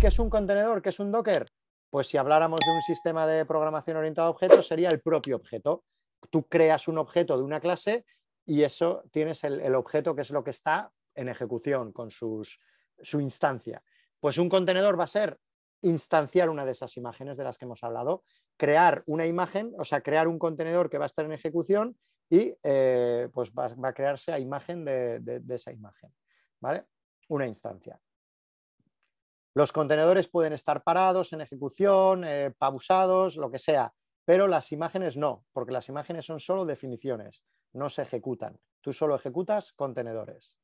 qué es un contenedor? ¿Qué es un Docker? Pues si habláramos de un sistema de programación orientado a objetos, sería el propio objeto. Tú creas un objeto de una clase y eso tienes el, objeto que es lo que está en ejecución con su instancia. Pues un contenedor va a ser instanciar una de esas imágenes de las que hemos hablado, crear una imagen, o sea, crear un contenedor que va a estar en ejecución y eh, pues va, a crearse a imagen de, de esa imagen, ¿vale? Una instancia. Los contenedores pueden estar parados, en ejecución, eh, pausados, lo que sea, pero las imágenes no, porque las imágenes son solo definiciones, no se ejecutan. Tú solo ejecutas contenedores.